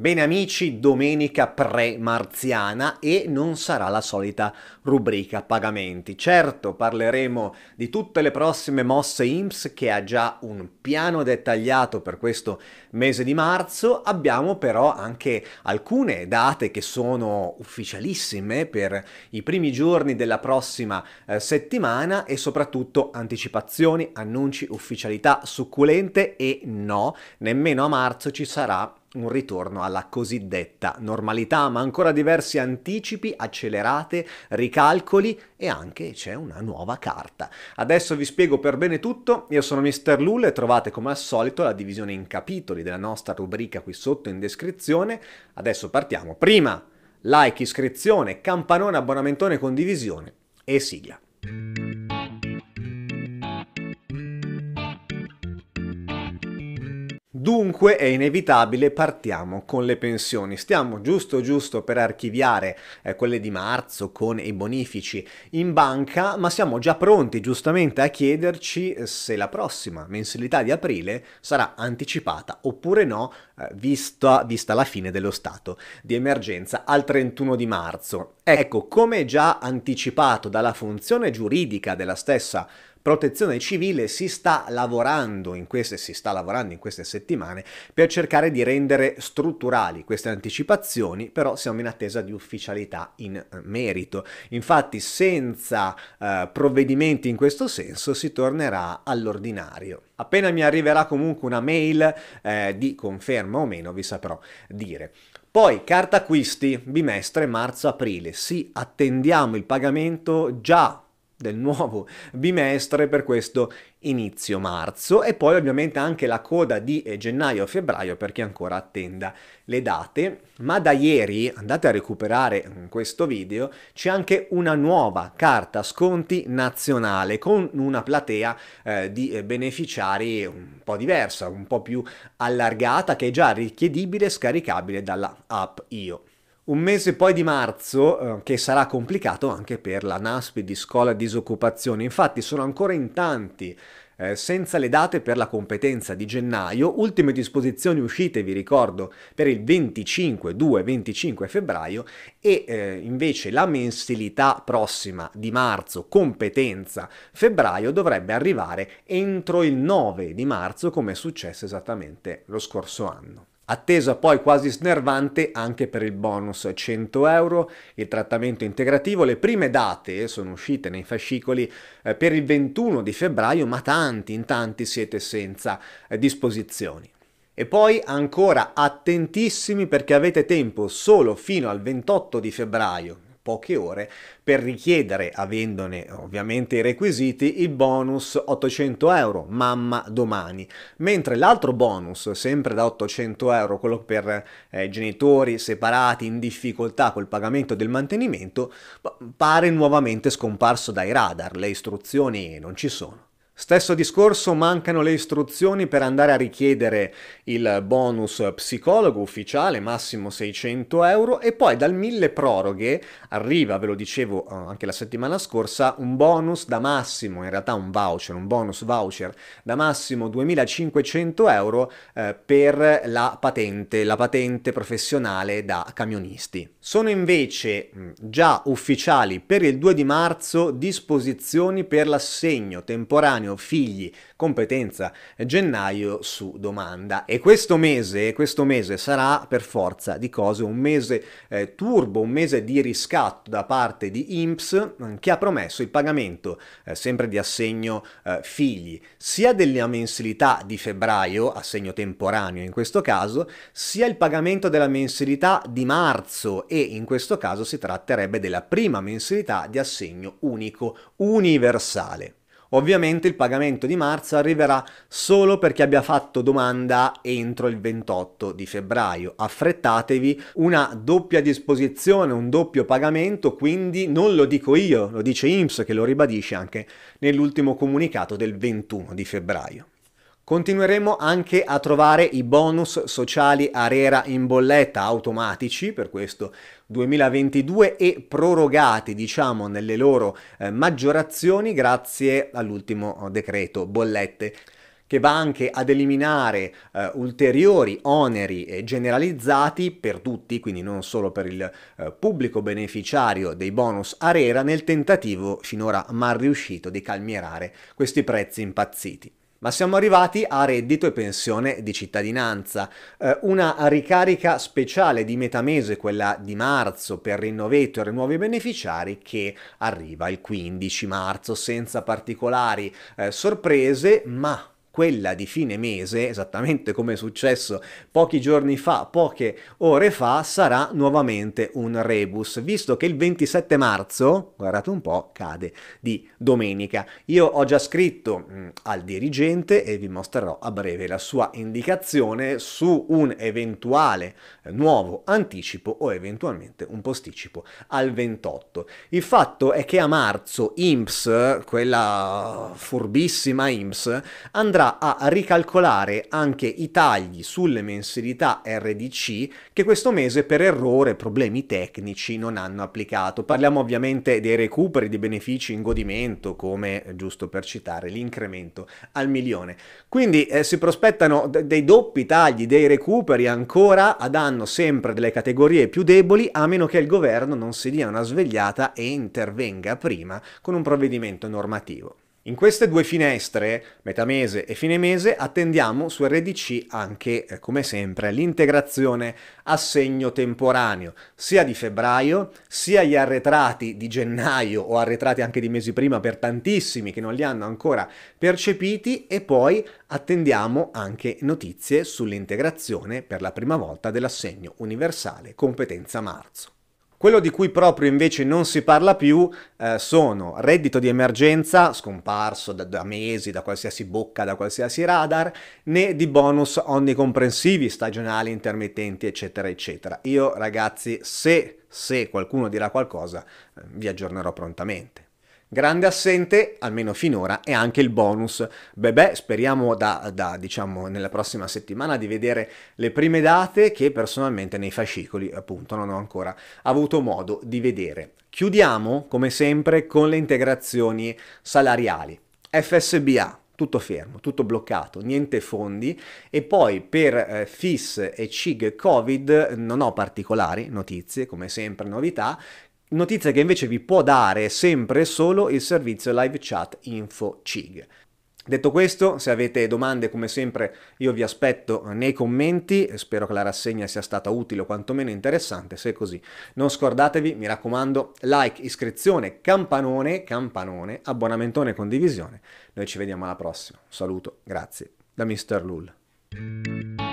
Bene amici, domenica pre-marziana e non sarà la solita rubrica pagamenti. Certo, parleremo di tutte le prossime mosse IMSS che ha già un piano dettagliato per questo mese di marzo, abbiamo però anche alcune date che sono ufficialissime per i primi giorni della prossima eh, settimana e soprattutto anticipazioni, annunci, ufficialità succulente e no, nemmeno a marzo ci sarà un ritorno alla cosiddetta normalità, ma ancora diversi anticipi, accelerate, ricalcoli e anche c'è una nuova carta. Adesso vi spiego per bene tutto, io sono Mr. Lul e trovate come al solito la divisione in capitoli della nostra rubrica qui sotto in descrizione. Adesso partiamo. Prima, like, iscrizione, campanone, abbonamentone, condivisione e sigla. Dunque è inevitabile, partiamo con le pensioni. Stiamo giusto giusto per archiviare eh, quelle di marzo con i bonifici in banca, ma siamo già pronti giustamente a chiederci eh, se la prossima mensilità di aprile sarà anticipata oppure no, eh, vista, vista la fine dello stato di emergenza al 31 di marzo. Ecco, come già anticipato dalla funzione giuridica della stessa protezione civile si sta lavorando in queste, sta lavorando in queste settimane per cercare di rendere strutturali queste anticipazioni, però siamo in attesa di ufficialità in eh, merito. Infatti senza eh, provvedimenti in questo senso si tornerà all'ordinario. Appena mi arriverà comunque una mail eh, di conferma o meno vi saprò dire. Poi carta acquisti, bimestre marzo-aprile. Sì, attendiamo il pagamento già del nuovo bimestre, per questo inizio marzo e poi ovviamente anche la coda di eh, gennaio e febbraio per chi ancora attenda le date, ma da ieri, andate a recuperare mm, questo video, c'è anche una nuova carta sconti nazionale con una platea eh, di eh, beneficiari un po' diversa, un po' più allargata che è già richiedibile e scaricabile dalla app IO. Un mese poi di marzo, eh, che sarà complicato anche per la NASPI di scuola disoccupazione, infatti sono ancora in tanti eh, senza le date per la competenza di gennaio, ultime disposizioni uscite, vi ricordo, per il 25, 2, 25 febbraio e eh, invece la mensilità prossima di marzo, competenza febbraio, dovrebbe arrivare entro il 9 di marzo come è successo esattamente lo scorso anno. Attesa poi quasi snervante anche per il bonus 100 euro, il trattamento integrativo, le prime date sono uscite nei fascicoli eh, per il 21 di febbraio, ma tanti in tanti siete senza eh, disposizioni. E poi ancora attentissimi perché avete tempo solo fino al 28 di febbraio, poche ore per richiedere, avendone ovviamente i requisiti, il bonus 800 euro, mamma domani, mentre l'altro bonus, sempre da 800 euro, quello per eh, genitori separati in difficoltà col pagamento del mantenimento, pare nuovamente scomparso dai radar, le istruzioni non ci sono. Stesso discorso, mancano le istruzioni per andare a richiedere il bonus psicologo ufficiale, massimo 600 euro, e poi dal mille proroghe arriva, ve lo dicevo eh, anche la settimana scorsa, un bonus da massimo, in realtà un voucher, un bonus voucher da massimo 2500 euro eh, per la patente, la patente professionale da camionisti. Sono invece mm, già ufficiali per il 2 di marzo disposizioni per l'assegno temporaneo matrimonio, figli, competenza, gennaio su domanda. E questo mese, questo mese sarà per forza di cose un mese eh, turbo, un mese di riscatto da parte di INPS mm, che ha promesso il pagamento eh, sempre di assegno eh, figli, sia della mensilità di febbraio, assegno temporaneo in questo caso, sia il pagamento della mensilità di marzo e in questo caso si tratterebbe della prima mensilità di assegno unico universale. Ovviamente il pagamento di marzo arriverà solo per chi abbia fatto domanda entro il 28 di febbraio. Affrettatevi, una doppia disposizione, un doppio pagamento, quindi non lo dico io, lo dice IMSS che lo ribadisce anche nell'ultimo comunicato del 21 di febbraio. Continueremo anche a trovare i bonus sociali Arera in bolletta automatici per questo 2022 e prorogati diciamo nelle loro eh, maggiorazioni grazie all'ultimo decreto bollette che va anche ad eliminare eh, ulteriori oneri eh, generalizzati per tutti, quindi non solo per il eh, pubblico beneficiario dei bonus Arera, nel tentativo finora mal riuscito di calmierare questi prezzi impazziti. Ma siamo arrivati a reddito e pensione di cittadinanza, eh, una ricarica speciale di metà mese, quella di marzo, per rinnoveto e nuovi beneficiari che arriva il 15 marzo senza particolari eh, sorprese, ma quella di fine mese, esattamente come è successo pochi giorni fa, poche ore fa, sarà nuovamente un rebus, visto che il 27 marzo, guardate un po', cade di domenica. Io ho già scritto mm, al dirigente e vi mostrerò a breve la sua indicazione su un eventuale nuovo anticipo o eventualmente un posticipo al 28. Il fatto è che a marzo IMSS, quella furbissima IMSS, andrà a ricalcolare anche i tagli sulle mensilità RDC che questo mese per errore, problemi tecnici non hanno applicato. Parliamo ovviamente dei recuperi di benefici in godimento, come eh, giusto per citare l'incremento al milione. Quindi eh, si prospettano d- dei doppi tagli, dei recuperi ancora a danno sempre delle categorie più deboli, a meno che il governo non si dia una svegliata e intervenga prima con un provvedimento normativo. In queste due finestre, metà mese e fine mese, attendiamo su RDC anche, eh, come sempre, l'integrazione assegno temporaneo, sia di febbraio, sia gli arretrati di gennaio o arretrati anche di mesi prima per tantissimi che non li hanno ancora percepiti e poi attendiamo anche notizie sull'integrazione per la prima volta dell'assegno universale competenza marzo. Quello di cui proprio invece non si parla più eh, sono reddito di emergenza, scomparso da, da, mesi, da qualsiasi bocca, da qualsiasi radar, né di bonus onnicomprensivi, stagionali, intermittenti, eccetera, eccetera. Io ragazzi, se, se qualcuno dirà qualcosa, eh, vi aggiornerò prontamente. Grande assente, almeno finora, è anche il bonus. beh speriamo da, da, diciamo, nella prossima settimana di vedere le prime date che personalmente nei fascicoli appunto non ho ancora avuto modo di vedere. Chiudiamo, come sempre, con le integrazioni salariali. FSBA, tutto fermo, tutto bloccato, niente fondi e poi per eh, FIS e CIG Covid non ho particolari notizie, come sempre novità, Notizia che invece vi può dare sempre e solo il servizio live chat info CIG. Detto questo, se avete domande come sempre io vi aspetto nei commenti, spero che la rassegna sia stata utile o quantomeno interessante, se è così non scordatevi, mi raccomando, like, iscrizione, campanone, campanone, abbonamentone e condivisione. Noi ci vediamo alla prossima, un saluto, grazie, da Mr. Lul.